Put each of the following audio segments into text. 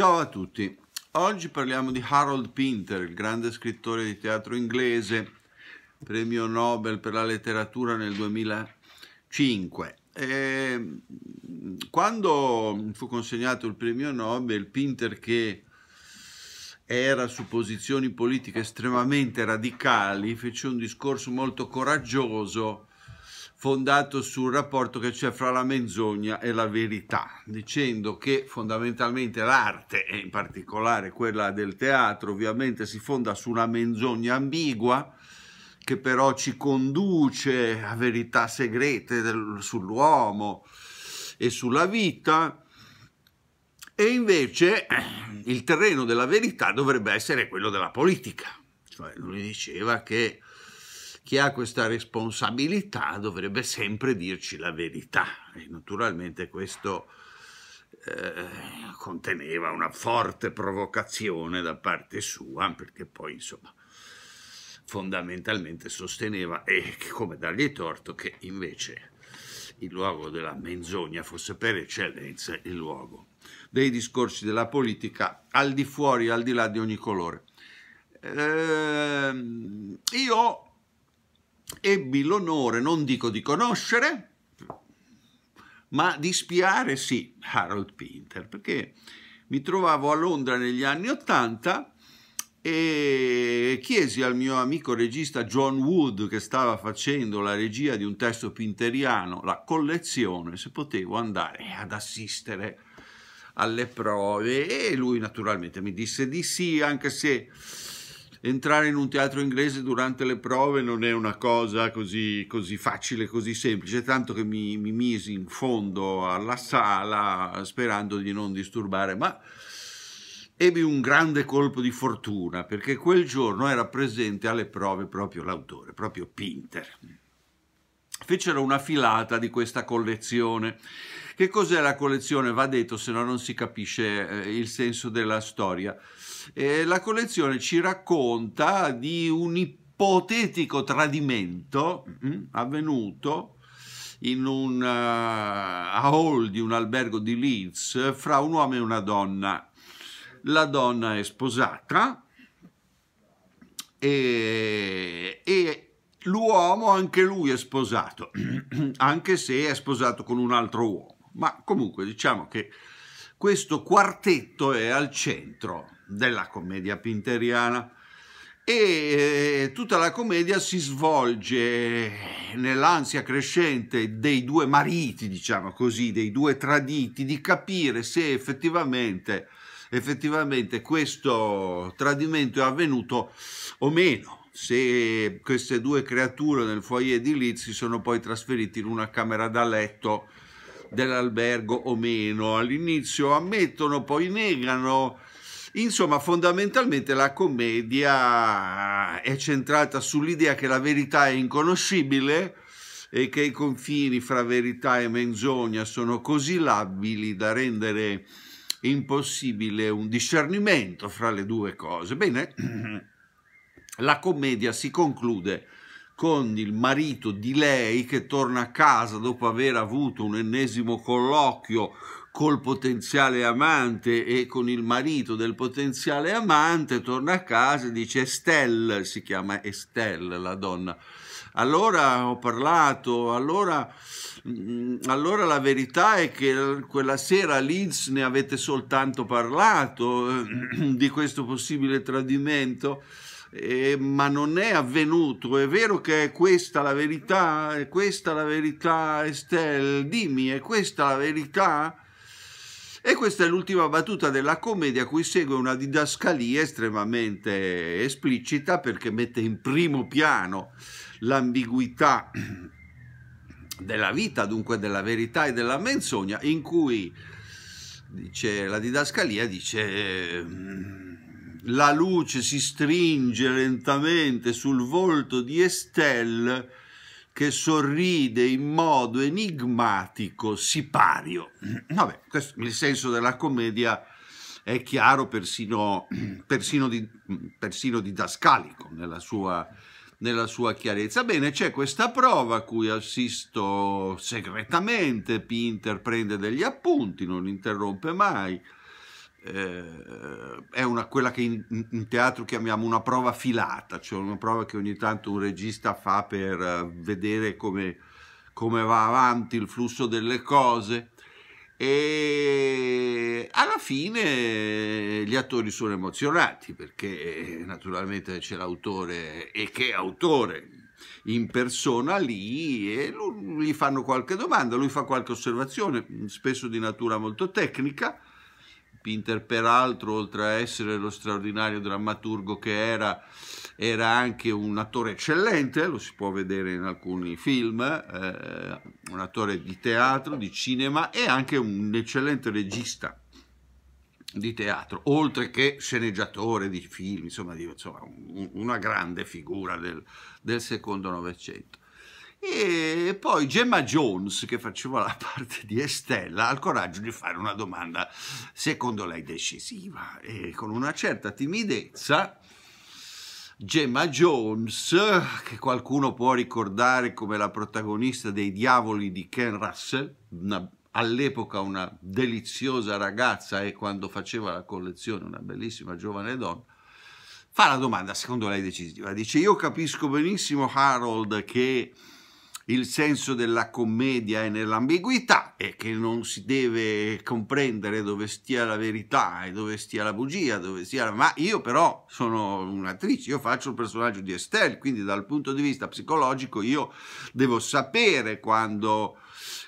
Ciao a tutti, oggi parliamo di Harold Pinter, il grande scrittore di teatro inglese, premio Nobel per la letteratura nel 2005. E quando fu consegnato il premio Nobel, Pinter che era su posizioni politiche estremamente radicali, fece un discorso molto coraggioso fondato sul rapporto che c'è fra la menzogna e la verità, dicendo che fondamentalmente l'arte, e in particolare quella del teatro, ovviamente si fonda su una menzogna ambigua, che però ci conduce a verità segrete del, sull'uomo e sulla vita. E invece eh, il terreno della verità dovrebbe essere quello della politica. Cioè, lui diceva che chi ha questa responsabilità dovrebbe sempre dirci la verità e naturalmente questo eh, conteneva una forte provocazione da parte sua perché poi insomma fondamentalmente sosteneva e eh, come dargli torto che invece il luogo della menzogna fosse per eccellenza il luogo dei discorsi della politica al di fuori al di là di ogni colore eh, io ebbi l'onore, non dico di conoscere, ma di spiare sì Harold Pinter, perché mi trovavo a Londra negli anni Ottanta e chiesi al mio amico regista John Wood che stava facendo la regia di un testo pinteriano, la collezione, se potevo andare ad assistere alle prove e lui naturalmente mi disse di sì anche se entrare in un teatro inglese durante le prove non è una cosa così, così facile, così semplice, tanto che mi, mi misi in fondo alla sala sperando di non disturbare, ma ebbi un grande colpo di fortuna perché quel giorno era presente alle prove proprio l'autore, proprio Pinter. Fecero una filata di questa collezione che cos'è la collezione? Va detto, se no non si capisce eh, il senso della storia. Eh, la collezione ci racconta di un ipotetico tradimento mh, mm, avvenuto in un uh, hall di un albergo di Leeds fra un uomo e una donna. La donna è sposata e, e l'uomo anche lui è sposato, anche se è sposato con un altro uomo. Ma comunque diciamo che questo quartetto è al centro della commedia pinteriana e eh, tutta la commedia si svolge nell'ansia crescente dei due mariti, diciamo così, dei due traditi, di capire se effettivamente, effettivamente questo tradimento è avvenuto o meno se queste due creature nel foyer di Liz si sono poi trasferite in una camera da letto dell'albergo o meno. All'inizio ammettono, poi negano. Insomma, fondamentalmente la commedia è centrata sull'idea che la verità è inconoscibile e che i confini fra verità e menzogna sono così labili da rendere impossibile un discernimento fra le due cose. Bene, la commedia si conclude con il marito di lei che torna a casa dopo aver avuto un ennesimo colloquio col potenziale amante e con il marito del potenziale amante, torna a casa e dice Estelle, si chiama Estelle la donna, allora ho parlato, allora, mm, allora, la verità è che quella sera a Leeds ne avete soltanto parlato eh, di questo possibile tradimento eh, ma non è avvenuto. È vero che è questa la verità? È questa la verità, Estelle? Dimmi, è questa la verità? E questa è l'ultima battuta della commedia cui segue una didascalia estremamente esplicita perché mette in primo piano l'ambiguità della vita, dunque della verità e della menzogna, in cui dice, la didascalia dice ehm, la luce si stringe lentamente sul volto di Estelle che sorride in modo enigmatico, sipario. Vabbè, questo, il senso della commedia è chiaro persino, persino, di, persino didascalico nella sua, nella sua chiarezza. Bene, c'è questa prova a cui assisto segretamente, Pinter prende degli appunti, non interrompe mai, eh, è una, quella che in, in, teatro chiamiamo una prova filata, cioè una prova che ogni tanto un regista fa per eh, vedere come, come va avanti il flusso delle cose e alla fine eh, gli attori sono emozionati perché eh, naturalmente c'è l'autore e che autore in persona lì e lui, gli fanno qualche domanda, lui fa qualche osservazione, spesso di natura molto tecnica Pinter peraltro, oltre a essere lo straordinario drammaturgo che era, era anche un attore eccellente, lo si può vedere in alcuni film, eh, un attore di teatro, di cinema e anche un eccellente regista di teatro, oltre che sceneggiatore di film, insomma, di, insomma un, una grande figura del, del secondo Novecento. E poi Gemma Jones, che faceva la parte di Estella, ha il coraggio di fare una domanda, secondo lei, decisiva. E con una certa timidezza, Gemma Jones, che qualcuno può ricordare come la protagonista dei Diavoli di Ken Russell, una, all'epoca una deliziosa ragazza e quando faceva la collezione una bellissima giovane donna, fa la domanda, secondo lei, decisiva. Dice, io capisco benissimo Harold che il senso della commedia è nell'ambiguità e che non si deve comprendere dove stia la verità e dove stia la bugia, dove stia la... ma io però sono un'attrice, io faccio il personaggio di Estelle, quindi dal punto di vista psicologico io devo sapere quando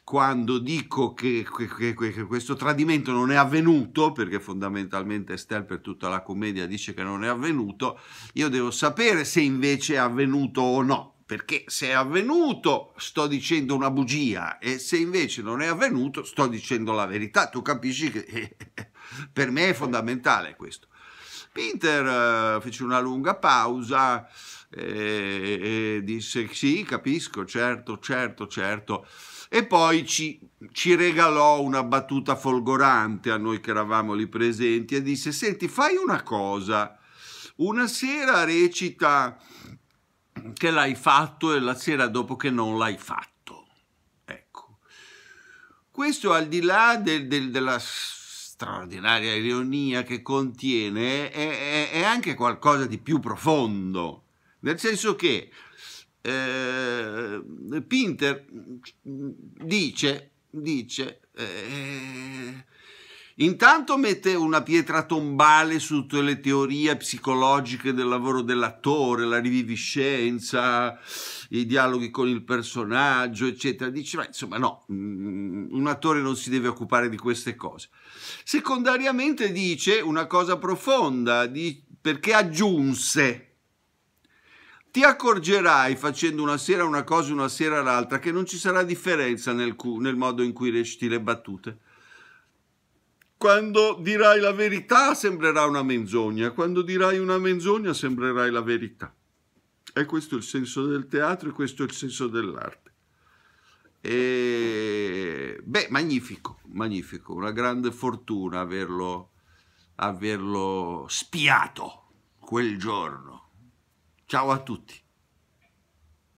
quando dico che, che, che, che, questo tradimento non è avvenuto, perché fondamentalmente Estelle per tutta la commedia dice che non è avvenuto, io devo sapere se invece è avvenuto o no perché se è avvenuto sto dicendo una bugia e se invece non è avvenuto sto dicendo la verità. Tu capisci che eh, per me è fondamentale questo. Pinter eh, fece una lunga pausa e, eh, e, disse sì, capisco, certo, certo, certo. E poi ci, ci regalò una battuta folgorante a noi che eravamo lì presenti e disse, senti, fai una cosa, una sera recita che l'hai fatto e la sera dopo che non l'hai fatto. Ecco. Questo al di là del, del, della straordinaria ironia che contiene è, è, è, anche qualcosa di più profondo, nel senso che eh, Pinter dice, dice eh, Intanto mette una pietra tombale su tutte le teorie psicologiche del lavoro dell'attore, la riviviscenza, i dialoghi con il personaggio, eccetera. Dice, ma insomma, no, mm, un attore non si deve occupare di queste cose. Secondariamente dice una cosa profonda, di, perché aggiunse, ti accorgerai facendo una sera una cosa e una sera l'altra che non ci sarà differenza nel, nel modo in cui reciti le battute. Quando dirai la verità sembrerà una menzogna, quando dirai una menzogna sembrerai la verità. E questo è il senso del teatro e questo è il senso dell'arte. E... Beh, magnifico, magnifico, una grande fortuna averlo, averlo spiato quel giorno. Ciao a tutti.